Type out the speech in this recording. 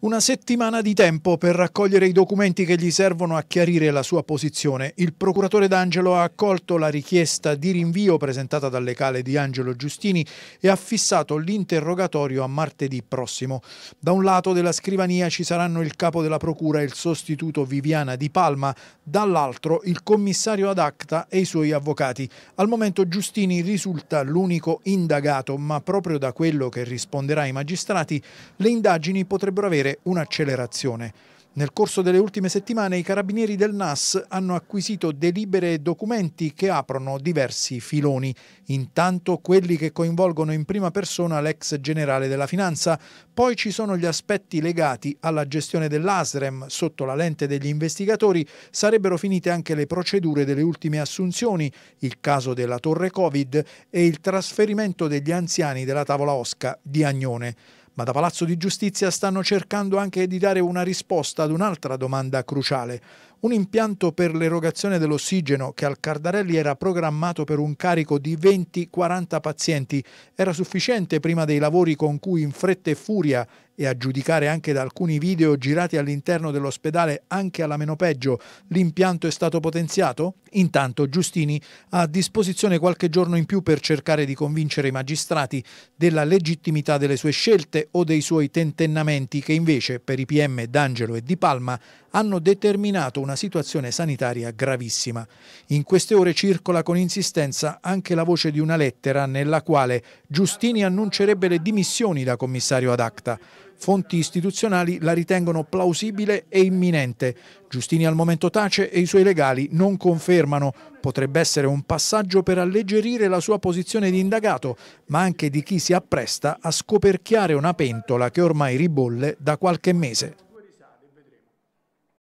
Una settimana di tempo per raccogliere i documenti che gli servono a chiarire la sua posizione. Il procuratore D'Angelo ha accolto la richiesta di rinvio presentata dal legale di Angelo Giustini e ha fissato l'interrogatorio a martedì prossimo. Da un lato della scrivania ci saranno il capo della procura e il sostituto Viviana Di Palma, dall'altro il commissario ad acta e i suoi avvocati. Al momento Giustini risulta l'unico indagato, ma proprio da quello che risponderà ai magistrati le indagini potrebbero avere avere un'accelerazione. Nel corso delle ultime settimane i carabinieri del NAS hanno acquisito delibere e documenti che aprono diversi filoni. Intanto quelli che coinvolgono in prima persona l'ex generale della finanza, poi ci sono gli aspetti legati alla gestione dell'ASREM. Sotto la lente degli investigatori sarebbero finite anche le procedure delle ultime assunzioni, il caso della torre Covid e il trasferimento degli anziani della tavola Osca di Agnone. Ma da Palazzo di Giustizia stanno cercando anche di dare una risposta ad un'altra domanda cruciale. Un impianto per l'erogazione dell'ossigeno che al Cardarelli era programmato per un carico di 20-40 pazienti era sufficiente prima dei lavori con cui in fretta e furia e a giudicare anche da alcuni video girati all'interno dell'ospedale anche alla meno peggio, l'impianto è stato potenziato? Intanto Giustini ha a disposizione qualche giorno in più per cercare di convincere i magistrati della legittimità delle sue scelte o dei suoi tentennamenti che invece per i PM D'Angelo e Di Palma hanno determinato una situazione sanitaria gravissima. In queste ore circola con insistenza anche la voce di una lettera nella quale Giustini annuncerebbe le dimissioni da commissario ad acta. Fonti istituzionali la ritengono plausibile e imminente. Giustini al momento tace e i suoi legali non confermano. Potrebbe essere un passaggio per alleggerire la sua posizione di indagato, ma anche di chi si appresta a scoperchiare una pentola che ormai ribolle da qualche mese.